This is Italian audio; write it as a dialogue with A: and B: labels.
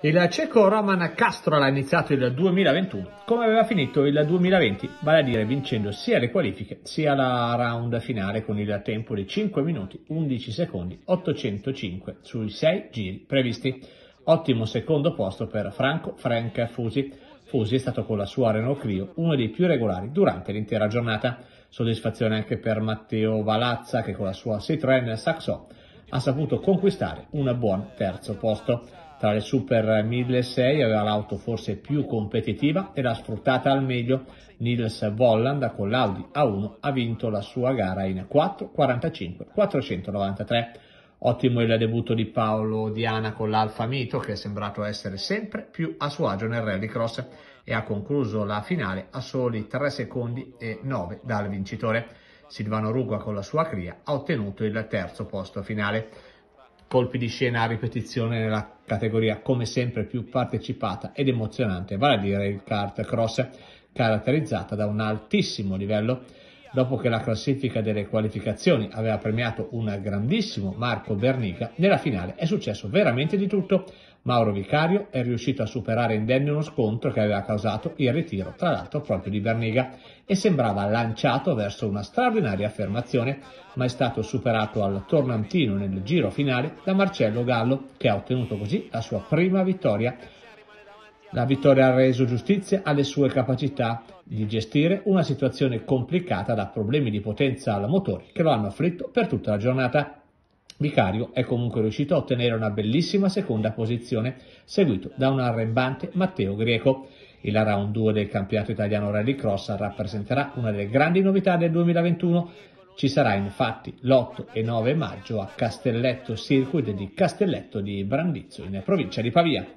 A: Il ceco Roman Castro ha iniziato il 2021 come aveva finito il 2020, vale a dire vincendo sia le qualifiche sia la round finale con il tempo di 5 minuti 11 secondi 805 sui 6 giri previsti. Ottimo secondo posto per Franco Frank Fusi. Fusi è stato con la sua Renault Clio uno dei più regolari durante l'intera giornata. Soddisfazione anche per Matteo Valazza che con la sua Citroën Saxo ha saputo conquistare un buon terzo posto. Tra le Super 1006 aveva l'auto forse più competitiva e l'ha sfruttata al meglio. Nils Volland con l'Audi A1 ha vinto la sua gara in 4.45.493. Ottimo il debutto di Paolo Diana con l'Alfa Mito che è sembrato essere sempre più a suo agio nel rallycross e ha concluso la finale a soli 3 secondi e 9 dal vincitore. Silvano Rugua con la sua cria ha ottenuto il terzo posto finale colpi di scena a ripetizione nella categoria come sempre più partecipata ed emozionante, vale a dire il kart cross caratterizzata da un altissimo livello dopo che la classifica delle qualificazioni aveva premiato un grandissimo Marco Bernica, nella finale è successo veramente di tutto. Mauro Vicario è riuscito a superare indenne uno scontro che aveva causato il ritiro, tra l'altro proprio di Berniga, e sembrava lanciato verso una straordinaria affermazione, ma è stato superato al tornantino nel giro finale da Marcello Gallo, che ha ottenuto così la sua prima vittoria la vittoria ha reso giustizia alle sue capacità di gestire una situazione complicata da problemi di potenza al motore che lo hanno afflitto per tutta la giornata. Vicario è comunque riuscito a ottenere una bellissima seconda posizione, seguito da un arrembante Matteo Grieco. Il round 2 del campionato italiano Rallycross rappresenterà una delle grandi novità del 2021. Ci sarà infatti l'8 e 9 maggio a Castelletto Circuit di Castelletto di Brandizzo, in provincia di Pavia.